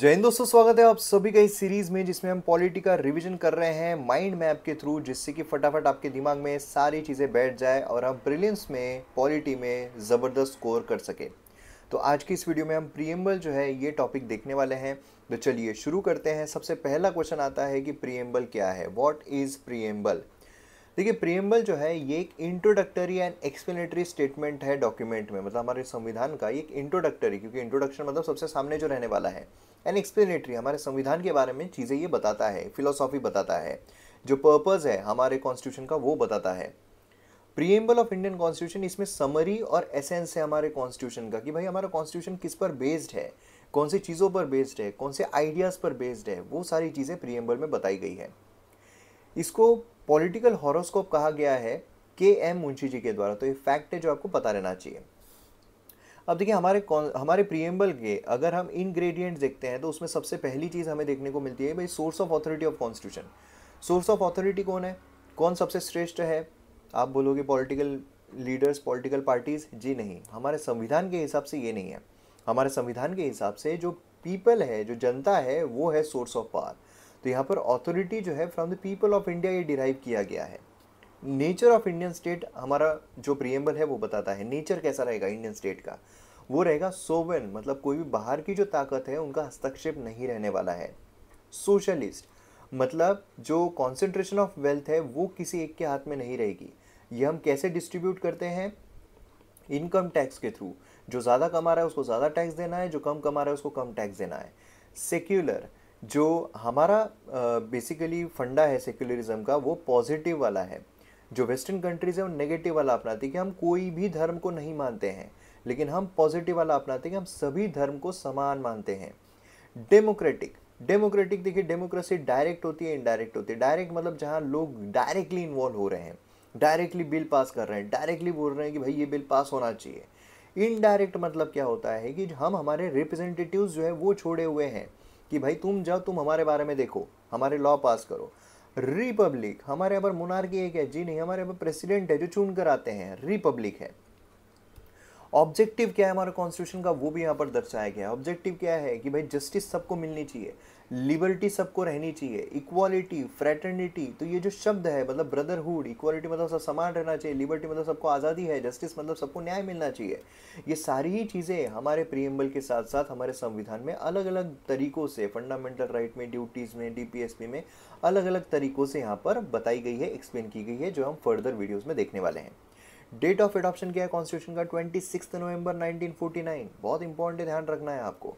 जय हिंद दोस्तों स्वागत है आप सभी का इस सीरीज में जिसमें हम पॉलिटी का रिविजन कर रहे हैं माइंड मैप के थ्रू जिससे कि फटाफट आपके दिमाग में सारी चीज़ें बैठ जाए और हम ब्रिलियंस में पॉलिटी में ज़बरदस्त स्कोर कर सके तो आज की इस वीडियो में हम प्रियम्बल जो है ये टॉपिक देखने वाले हैं तो चलिए शुरू करते हैं सबसे पहला क्वेश्चन आता है कि प्रियम्बल क्या है वॉट इज़ प्रियम्बल देखिए प्रियम्बल जो है ये एक इंट्रोडक्टरी एंड एक्सप्लेनेटरी स्टेटमेंट है डॉक्यूमेंट में मतलब हमारे संविधान का ये एक इंट्रोडक्टरी क्योंकि इंट्रोडक्शन मतलब सबसे सामने जो रहने वाला है एन एक्सप्लेनेटरी हमारे संविधान के बारे में चीज़ें ये बताता है फिलोसॉफी बताता है जो पर्पज़ है हमारे कॉन्स्टिट्यूशन का वो बताता है प्रीएम्बल ऑफ इंडियन कॉन्स्टिट्यूशन इसमें समरी और एसेंस है हमारे कॉन्स्टिट्यूशन का कि भाई हमारा कॉन्स्टिट्यूशन किस पर बेस्ड है कौन सी चीज़ों पर बेस्ड है कौन से आइडियाज़ पर बेस्ड है वो सारी चीज़ें प्रीएम्बल में बताई गई है इसको पॉलिटिकल हॉरोस्कोप कहा गया है के एम मुंशी जी के द्वारा तो ये फैक्ट है जो आपको पता रहना चाहिए अब देखिए हमारे हमारे प्रियम्बल के अगर हम इनग्रेडियंट देखते हैं तो उसमें सबसे पहली चीज़ हमें देखने को मिलती है भाई source of authority of constitution source of authority कौन है कौन सबसे श्रेष्ठ है आप बोलोगे पॉलिटिकल लीडर्स पॉलिटिकल पार्टीज़ जी नहीं हमारे संविधान के हिसाब से ये नहीं है हमारे संविधान के हिसाब से जो पीपल है जो जनता है वो है सोर्स ऑफ पावर तो यहाँ पर अथॉरिटी जो है from the people of India ये डिराइव किया गया है नेचर ऑफ इंडियन स्टेट हमारा जो प्रियम्बल है वो बताता है नेचर कैसा रहेगा इंडियन स्टेट का वो रहेगा सोवन मतलब कोई भी बाहर की जो ताकत है उनका हस्तक्षेप नहीं रहने वाला है सोशलिस्ट मतलब जो कॉन्सेंट्रेशन ऑफ वेल्थ है वो किसी एक के हाथ में नहीं रहेगी ये हम कैसे डिस्ट्रीब्यूट करते हैं इनकम टैक्स के थ्रू जो ज़्यादा कमा रहा है उसको ज़्यादा टैक्स देना है जो कम कमा रहा है उसको कम टैक्स देना है सेक्युलर जो हमारा बेसिकली uh, फंडा है सेक्युलरिज्म का वो पॉजिटिव वाला है जो वेस्टर्न कंट्रीज़ है वो नेगेटिव वाला अपनाते हैं कि हम कोई भी धर्म को नहीं मानते हैं लेकिन हम पॉजिटिव वाला अपनाते हैं कि हम सभी धर्म को समान मानते हैं डेमोक्रेटिक डेमोक्रेटिक देखिए डेमोक्रेसी डायरेक्ट होती है इनडायरेक्ट होती है डायरेक्ट मतलब जहाँ लोग डायरेक्टली इन्वॉल्व हो रहे हैं डायरेक्टली बिल पास कर रहे हैं डायरेक्टली बोल रहे हैं कि भाई ये बिल पास होना चाहिए इनडायरेक्ट मतलब क्या होता है कि हम हमारे रिप्रेजेंटेटिव जो है वो छोड़े हुए हैं कि भाई तुम जाओ तुम हमारे बारे में देखो हमारे लॉ पास करो रिपब्लिक हमारे यहाँ पर मुनार्की एक है जी नहीं हमारे यहाँ पर प्रेसिडेंट है जो चुन कर आते हैं रिपब्लिक है ऑब्जेक्टिव क्या है हमारा कॉन्स्टिट्यूशन का वो भी यहाँ पर दर्शाया गया है ऑब्जेक्टिव क्या है कि भाई जस्टिस सबको मिलनी चाहिए लिबर्टी सबको रहनी चाहिए इक्वालिटी फ्रेटर्निटी तो ये जो शब्द है मतलब ब्रदरहुड इक्वालिटी मतलब सब समान रहना चाहिए लिबर्टी मतलब सबको आज़ादी है जस्टिस मतलब सबको न्याय मिलना चाहिए ये सारी ही चीज़ें हमारे प्रियम्बल के साथ साथ हमारे संविधान में अलग अलग तरीक़ों से फंडामेंटल राइट में ड्यूटीज़ में डी में अलग अलग तरीक़ों से यहाँ पर बताई गई है एक्सप्लेन की गई है जो हम फर्दर वीडियोज़ में देखने वाले हैं डेट ऑफ एडॉप्शन क्या है कॉन्स्टिट्यूशन का twenty six November nineteen forty nine बहुत इंपॉर्टेंट ध्यान रखना है आपको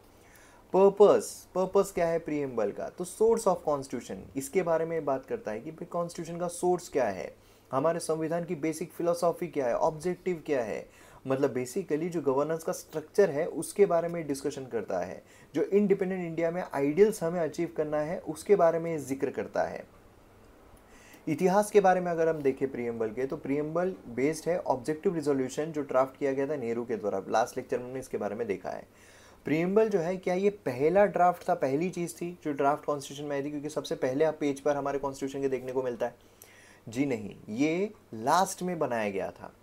पर्पस पर्पस क्या है प्रीएम्बल का तो सोर्स ऑफ कॉन्स्टिट्यूशन इसके बारे में बात करता है कि भाई कॉन्स्टिट्यूशन का सोर्स क्या है हमारे संविधान की बेसिक फिलोसॉफी क्या है ऑब्जेक्टिव क्या है मतलब बेसिकली जो गवर्नेंस का स्ट्रक्चर है उसके बारे में डिस्कशन करता है जो इंडिपेंडेंट इंडिया में आइडियल्स हमें अचीव करना है उसके बारे में जिक्र करता है इतिहास के बारे में अगर हम देखें प्रियम्बल के तो प्रियम्बल बेस्ड है ऑब्जेक्टिव रिजोल्यूशन जो ड्राफ्ट किया गया था नेहरू के द्वारा लास्ट लेक्चर में इसके बारे में देखा है प्रियम्बल जो है क्या ये पहला ड्राफ्ट था पहली चीज़ थी जो ड्राफ्ट कॉन्स्टिट्यूशन में आई थी क्योंकि सबसे पहले आप पेज पर हमारे कॉन्स्टिट्यूशन के देखने को मिलता है जी नहीं ये लास्ट में बनाया गया था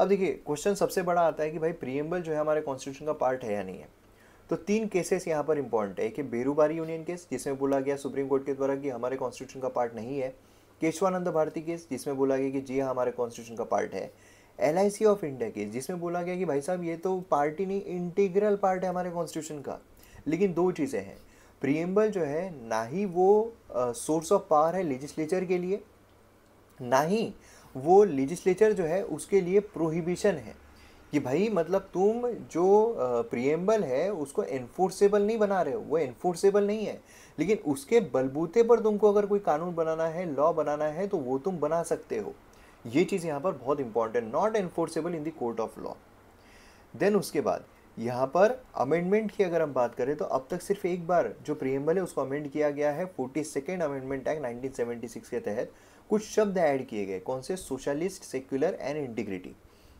अब देखिए क्वेश्चन सबसे बड़ा आता है कि भाई प्रियम्बल जो है हमारे कॉन्स्टिट्यूशन का पार्ट है या नहीं है तो तीन केसेस यहाँ पर इंपॉर्टेंट है एक बेरूबारी यूनियन केस जिसमें बोला गया सुप्रीम कोर्ट के द्वारा कि हमारे कॉन्स्टिट्यूशन का पार्ट नहीं है केशवानंद भारती केस जिसमें बोला गया कि जी हाँ हमारे कॉन्स्टिट्यूशन का पार्ट है एल ऑफ इंडिया केस जिसमें बोला गया कि भाई साहब ये तो पार्टी नहीं इंटीग्रल पार्ट है हमारे कॉन्स्टिट्यूशन का लेकिन दो चीज़ें हैं प्रियम्बल जो है ना ही वो सोर्स ऑफ पावर है लेजिस्लेचर के लिए ना ही वो लेजिस्लेचर जो है उसके लिए प्रोहिबिशन है कि भाई मतलब तुम जो प्रियम्बल है उसको एनफोर्सेबल नहीं बना रहे हो वो एनफोर्सेबल नहीं है लेकिन उसके बलबूते पर तुमको अगर कोई कानून बनाना है लॉ बनाना है तो वो तुम बना सकते हो ये चीज़ यहाँ पर बहुत important not enforceable in the court of law then उसके बाद यहाँ पर अमेंडमेंट की अगर हम बात करें तो अब तक सिर्फ एक बार जो प्रियम्बल है उसको अमेंड किया गया है forty second amendment act nineteen के तहत कुछ शब्द ऐड किए गए कौन से सोशलिस्ट सेक्युलर एंड इंटीग्रिटी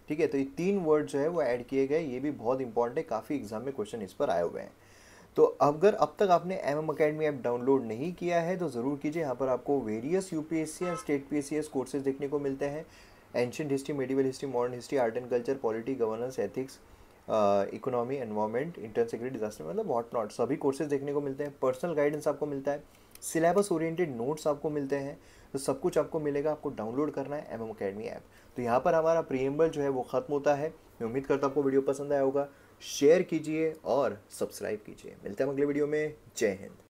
ठीक है तो ये तीन वर्ड जो है वो ऐड किए गए ये भी बहुत इंपॉर्टेंट है काफ़ी एग्जाम में क्वेश्चन इस पर आए हुए हैं तो अगर अब तक आपने M M academy app download नहीं किया है तो ज़रूर कीजिए यहाँ पर आपको various U P S C and state P S C S courses देखने को मिलते हैं ancient history medieval history modern history art and culture polity governance ethics economy environment intern security disaster मतलब वॉट नॉट सभी courses देखने को मिलते हैं पर्सनल गाइडेंस आपको मिलता है सिलेबस ओरिएंटेड नोट्स आपको मिलते हैं तो सब कुछ आपको मिलेगा आपको डाउनलोड करना है एम एम अकेडमी ऐप तो यहाँ पर हमारा प्रियम्बल जो है वो ख़त्म होता है मैं उम्मीद करता हूँ आपको वीडियो पसंद आया होगा शेयर कीजिए और सब्सक्राइब कीजिए मिलते हैं अगले वीडियो में जय हिंद